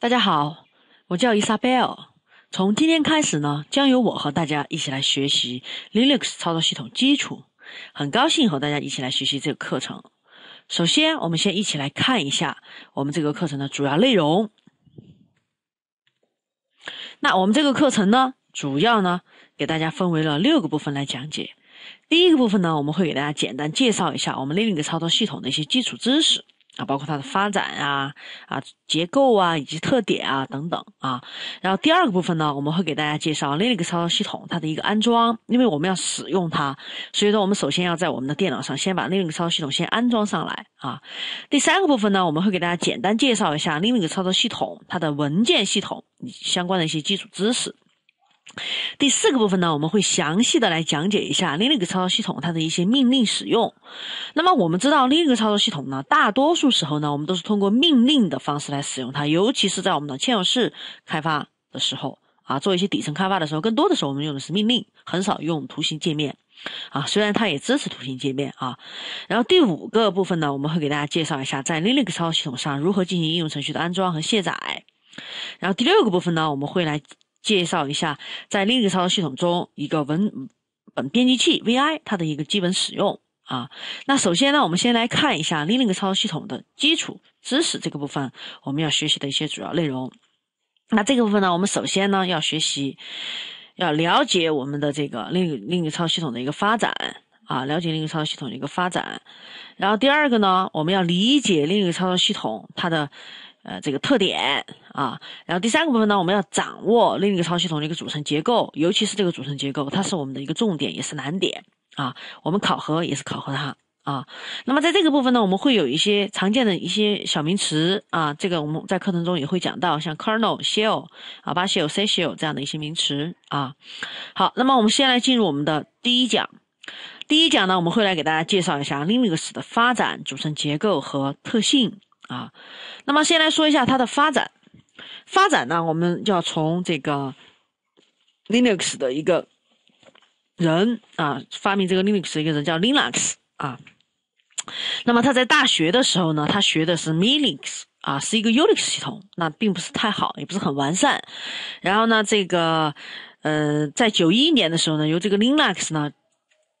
大家好，我叫伊莎贝尔。从今天开始呢，将由我和大家一起来学习 Linux 操作系统基础。很高兴和大家一起来学习这个课程。首先，我们先一起来看一下我们这个课程的主要内容。那我们这个课程呢，主要呢给大家分为了六个部分来讲解。第一个部分呢，我们会给大家简单介绍一下我们 Linux 操作系统的一些基础知识。啊，包括它的发展啊、啊结构啊以及特点啊等等啊。然后第二个部分呢，我们会给大家介绍另一个操作系统它的一个安装，因为我们要使用它，所以说我们首先要在我们的电脑上先把另一个操作系统先安装上来啊。第三个部分呢，我们会给大家简单介绍一下另一个操作系统它的文件系统相关的一些基础知识。第四个部分呢，我们会详细的来讲解一下 Linux 操作系统它的一些命令使用。那么我们知道 Linux 操作系统呢，大多数时候呢，我们都是通过命令的方式来使用它，尤其是在我们的嵌入式开发的时候啊，做一些底层开发的时候，更多的时候我们用的是命令，很少用图形界面啊。虽然它也支持图形界面啊。然后第五个部分呢，我们会给大家介绍一下在 Linux 操作系统上如何进行应用程序的安装和卸载。然后第六个部分呢，我们会来。介绍一下在 Linux 操作系统中一个文本编辑器 vi 它的一个基本使用啊。那首先呢，我们先来看一下 Linux 操作系统的基础知识这个部分我们要学习的一些主要内容。那这个部分呢，我们首先呢要学习要了解我们的这个 Linux 操作系统的一个发展啊，了解 Linux 操作系统的一个发展。然后第二个呢，我们要理解 Linux 操作系统它的。呃，这个特点啊，然后第三个部分呢，我们要掌握 Linux 超系统的一个组成结构，尤其是这个组成结构，它是我们的一个重点，也是难点啊。我们考核也是考核它啊。那么在这个部分呢，我们会有一些常见的一些小名词啊，这个我们在课程中也会讲到，像 kernel、shell 啊、bash、shell 这样的一些名词啊。好，那么我们先来进入我们的第一讲。第一讲呢，我们会来给大家介绍一下 Linux 的发展、组成结构和特性。啊，那么先来说一下它的发展。发展呢，我们就要从这个 Linux 的一个人啊，发明这个 Linux 的一个人叫 l i n u x 啊。那么他在大学的时候呢，他学的是 Minix 啊，是一个 Unix 系统，那并不是太好，也不是很完善。然后呢，这个呃，在九一年的时候呢，由这个 l i n u x 呢，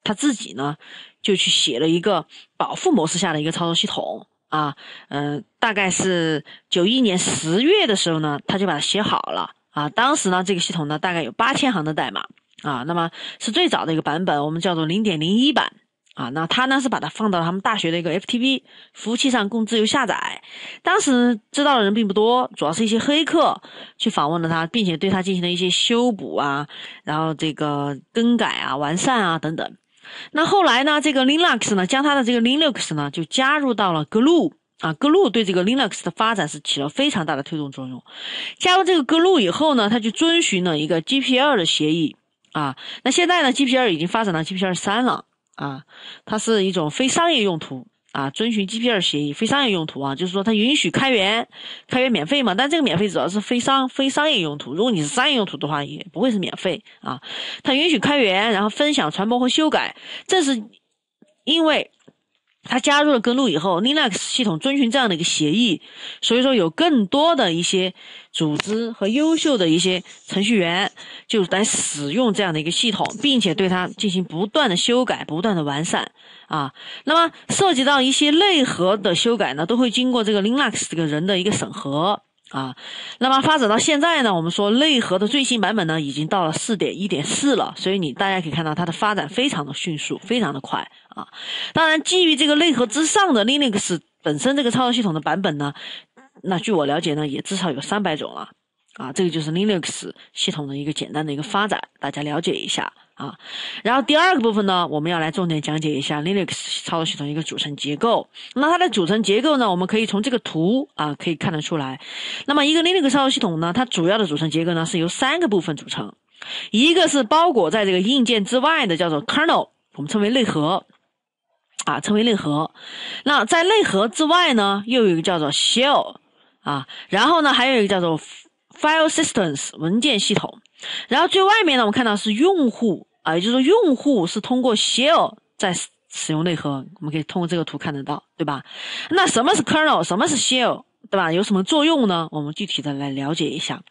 他自己呢就去写了一个保护模式下的一个操作系统。啊，嗯，大概是九一年十月的时候呢，他就把它写好了。啊，当时呢，这个系统呢，大概有八千行的代码。啊，那么是最早的一个版本，我们叫做零点零一版。啊，那他呢是把它放到了他们大学的一个 FTP 服务器上供自由下载。当时知道的人并不多，主要是一些黑客去访问了它，并且对它进行了一些修补啊，然后这个更改啊、完善啊等等。那后来呢？这个 Linux 呢，将它的这个 Linux 呢，就加入到了 GNU 啊，GNU 对这个 Linux 的发展是起了非常大的推动作用。加入这个 GNU 以后呢，它就遵循了一个 GPL 的协议啊。那现在呢，GPL 已经发展到 GPL 三了啊，它是一种非商业用途。啊，遵循 g p r 协议，非商业用途啊，就是说它允许开源，开源免费嘛，但这个免费主要是非商非商业用途，如果你是商业用途的话，也不会是免费啊。它允许开源，然后分享、传播和修改，这是因为。它加入了根路以后，Linux 系统遵循这样的一个协议，所以说有更多的一些组织和优秀的一些程序员就来使用这样的一个系统，并且对它进行不断的修改、不断的完善啊。那么涉及到一些内核的修改呢，都会经过这个 Linux 这个人的一个审核啊。那么发展到现在呢，我们说内核的最新版本呢，已经到了四点一点四了，所以你大家可以看到它的发展非常的迅速，非常的快。啊，当然，基于这个内核之上的 Linux 本身这个操作系统的版本呢，那据我了解呢，也至少有三百种了。啊，这个就是 Linux 系统的一个简单的一个发展，大家了解一下啊。然后第二个部分呢，我们要来重点讲解一下 Linux 操作系统一个组成结构。那它的组成结构呢，我们可以从这个图啊可以看得出来。那么一个 Linux 操作系统呢，它主要的组成结构呢是由三个部分组成，一个是包裹在这个硬件之外的，叫做 kernel，我们称为内核。啊，称为内核。那在内核之外呢，又有一个叫做 shell，啊，然后呢，还有一个叫做 file systems 文件系统。然后最外面呢，我们看到是用户啊，也就是说用户是通过 shell 在使用内核。我们可以通过这个图看得到，对吧？那什么是 kernel，什么是 shell，对吧？有什么作用呢？我们具体的来了解一下。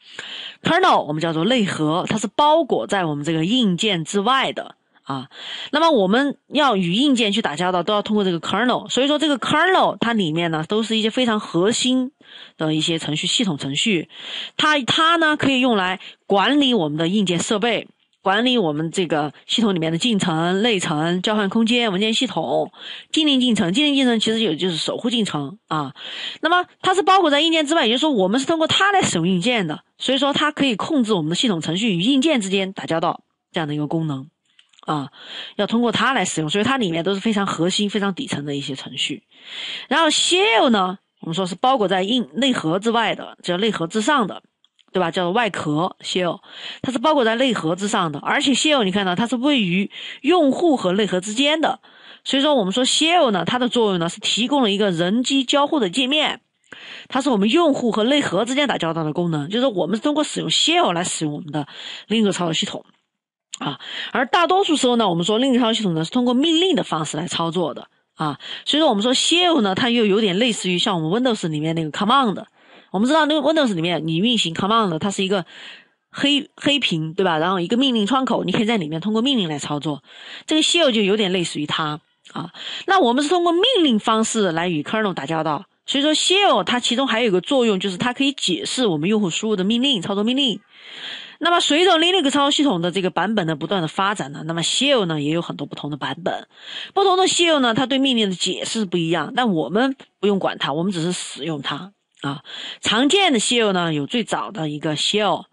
kernel 我们叫做内核，它是包裹在我们这个硬件之外的。啊，那么我们要与硬件去打交道，都要通过这个 kernel。所以说，这个 kernel 它里面呢，都是一些非常核心的一些程序、系统程序。它它呢，可以用来管理我们的硬件设备，管理我们这个系统里面的进程、内存、交换空间、文件系统、精灵进程、精灵进程其实有就是守护进程啊。那么它是包裹在硬件之外，也就是说，我们是通过它来使用硬件的。所以说，它可以控制我们的系统程序与硬件之间打交道这样的一个功能。啊，要通过它来使用，所以它里面都是非常核心、非常底层的一些程序。然后 shell 呢，我们说是包裹在硬内核之外的，叫内核之上的，对吧？叫做外壳 shell，它是包裹在内核之上的。而且 shell 你看到它是位于用户和内核之间的，所以说我们说 shell 呢，它的作用呢是提供了一个人机交互的界面，它是我们用户和内核之间打交道的功能，就是我们通过使用 shell 来使用我们的另一个操作系统。啊，而大多数时候呢，我们说另一套系统呢是通过命令的方式来操作的啊，所以说我们说 shell 呢，它又有点类似于像我们 Windows 里面那个 command。我们知道那个 Windows 里面你运行 command，它是一个黑黑屏对吧？然后一个命令窗口，你可以在里面通过命令来操作。这个 shell 就有点类似于它啊。那我们是通过命令方式来与 kernel 打交道，所以说 shell 它其中还有一个作用就是它可以解释我们用户输入的命令，操作命令。那么随着 Linux 操作系统的这个版本的不断的发展呢，那么 Shell 呢也有很多不同的版本，不同的 Shell 呢，它对命令的解释不一样，但我们不用管它，我们只是使用它啊。常见的 Shell 呢，有最早的一个 Shell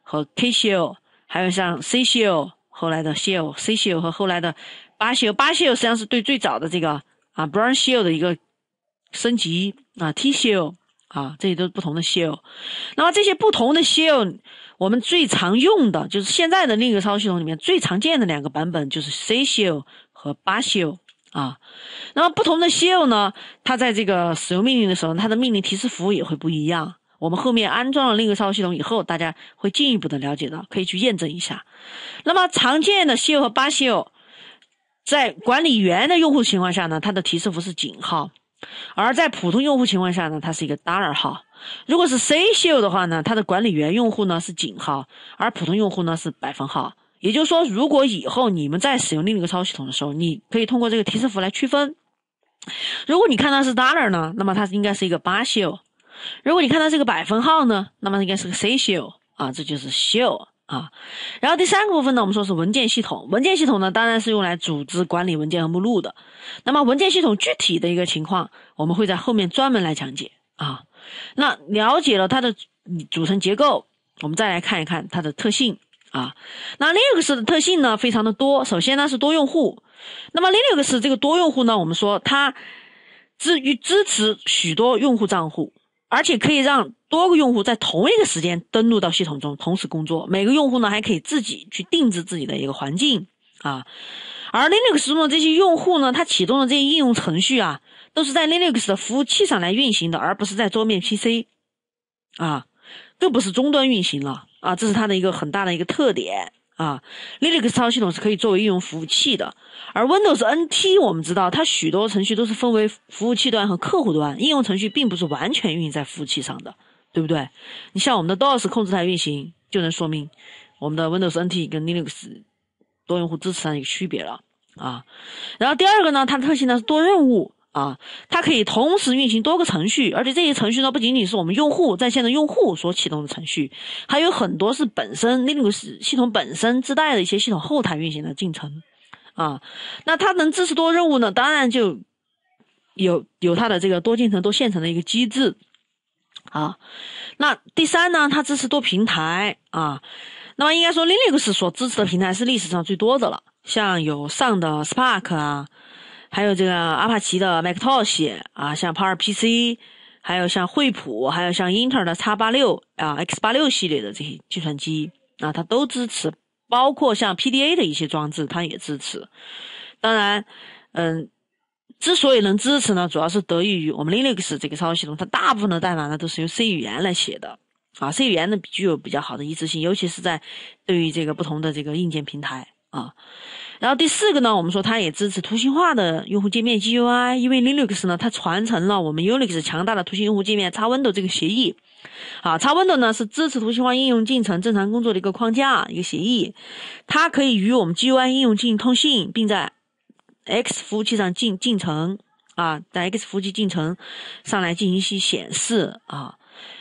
和 K Shell，还有像 C Shell，后来的 Shell、C Shell 和后来的巴西 s h e l l s h e l l 实际上是对最早的这个啊 b r o w n Shell 的一个升级啊 T Shell。啊，这些都是不同的 shell，那么这些不同的 shell，我们最常用的就是现在的另一个操作系统里面最常见的两个版本就是 c shell 和巴 s h e l l 啊。那么不同的 shell 呢，它在这个使用命令的时候，它的命令提示符也会不一样。我们后面安装了另一个操作系统以后，大家会进一步的了解到，可以去验证一下。那么常见的 c shell 和巴 shell，在管理员的用户情况下呢，它的提示符是井号。而在普通用户情况下呢，它是一个 dollar 号。如果是 c shell 的话呢，它的管理员用户呢是井号，而普通用户呢是百分号。也就是说，如果以后你们在使用另一个操作系统的时候，你可以通过这个提示符来区分。如果你看它是 dollar 呢，那么它应该是一个八 s h e l l 如果你看它是个百分号呢，那么应该是个 c shell。啊，这就是 shell。啊，然后第三个部分呢，我们说是文件系统。文件系统呢，当然是用来组织管理文件和目录的。那么文件系统具体的一个情况，我们会在后面专门来讲解啊。那了解了它的组成结构，我们再来看一看它的特性啊。那 Linux 的特性呢，非常的多。首先呢是多用户，那么 Linux 这个多用户呢，我们说它支与支持许多用户账户，而且可以让。多个用户在同一个时间登录到系统中，同时工作。每个用户呢，还可以自己去定制自己的一个环境啊。而 Linux 中的这些用户呢，它启动的这些应用程序啊，都是在 Linux 的服务器上来运行的，而不是在桌面 PC 啊，更不是终端运行了啊。这是它的一个很大的一个特点啊。Linux 操作系统是可以作为应用服务器的，而 Windows NT 我们知道，它许多程序都是分为服务器端和客户端，应用程序并不是完全运营在服务器上的。对不对？你像我们的 DOS 控制台运行，就能说明我们的 Windows NT 跟 Linux 多用户支持上有区别了啊。然后第二个呢，它的特性呢是多任务啊，它可以同时运行多个程序，而且这些程序呢不仅仅是我们用户在线的用户所启动的程序，还有很多是本身 Linux 系统本身自带的一些系统后台运行的进程啊。那它能支持多任务呢，当然就有有它的这个多进程、多线程的一个机制。啊，那第三呢？它支持多平台啊。那么应该说，Linux 所支持的平台是历史上最多的了。像有上的 Spark 啊，还有这个阿帕奇的 MacOS t 啊，像 PowerPC，还有像惠普，还有像英特尔的 X 八六啊、X 八六系列的这些计算机啊，它都支持。包括像 PDA 的一些装置，它也支持。当然，嗯。之所以能支持呢，主要是得益于我们 Linux 这个操作系统，它大部分的代码呢都是用 C 语言来写的啊。C 语言呢具有比较好的一致性，尤其是在对于这个不同的这个硬件平台啊。然后第四个呢，我们说它也支持图形化的用户界面 GUI，因为 Linux 呢它传承了我们 Unix 强大的图形用户界面 x Window 这个协议啊。x Window 呢是支持图形化应用进程正常工作的一个框架一个协议，它可以与我们 GUI 应用进行通信，并在 X 服务器上进进程啊，在 X 服务器进程上来进行一些显示啊。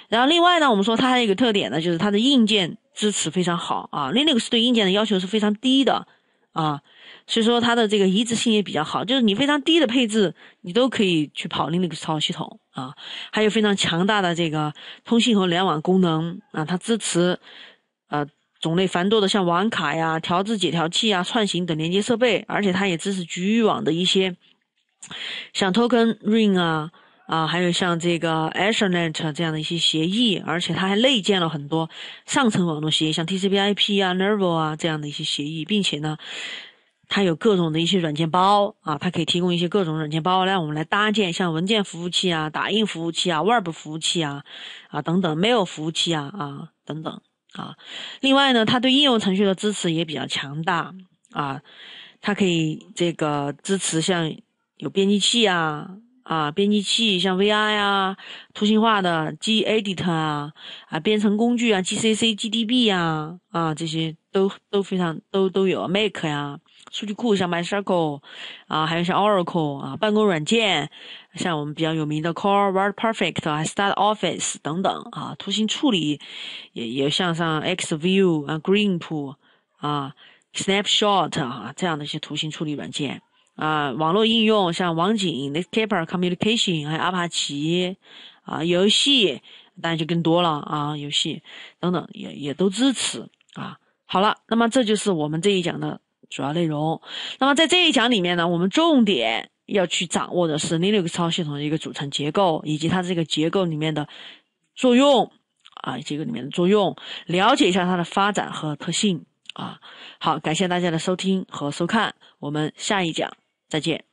然后另外呢，我们说它还有一个特点呢，就是它的硬件支持非常好啊。Linux 对硬件的要求是非常低的啊，所以说它的这个移植性也比较好，就是你非常低的配置，你都可以去跑 Linux 操作系统啊。还有非常强大的这个通信和联网功能啊，它支持啊。种类繁多的，像网卡呀、调制解调器啊、串行等连接设备，而且它也支持局域网的一些像 Token Ring 啊啊，还有像这个 Ethernet 这样的一些协议，而且它还内建了很多上层网络协议，像 TCP/IP 啊、n e r v o 啊这样的一些协议，并且呢，它有各种的一些软件包啊，它可以提供一些各种软件包，让我们来搭建像文件服务器啊、打印服务器啊、Web 服务器啊啊等等，没有服务器啊啊等等。啊，另外呢，它对应用程序的支持也比较强大啊，它可以这个支持像有编辑器啊啊，编辑器像 v i 呀、图形化的 Gedit 啊啊，编程工具啊，Gcc、Gdb 呀啊，这些都都非常都都有 Make 呀。数据库像 MySQL 啊，还有像 Oracle 啊，办公软件像我们比较有名的 Core WordPerfect、还 Start Office 等等啊，图形处理也也像上 XView 啊、Greenpl 啊、Snapshot 啊这样的一些图形处理软件啊，网络应用像网景、Netscape r Communication 还有阿帕奇啊，游戏当然就更多了啊，游戏等等也也都支持啊。好了，那么这就是我们这一讲的。主要内容。那么在这一讲里面呢，我们重点要去掌握的是 Linux 操作系统的一个组成结构，以及它这个结构里面的，作用啊，结构里面的作用，了解一下它的发展和特性啊。好，感谢大家的收听和收看，我们下一讲再见。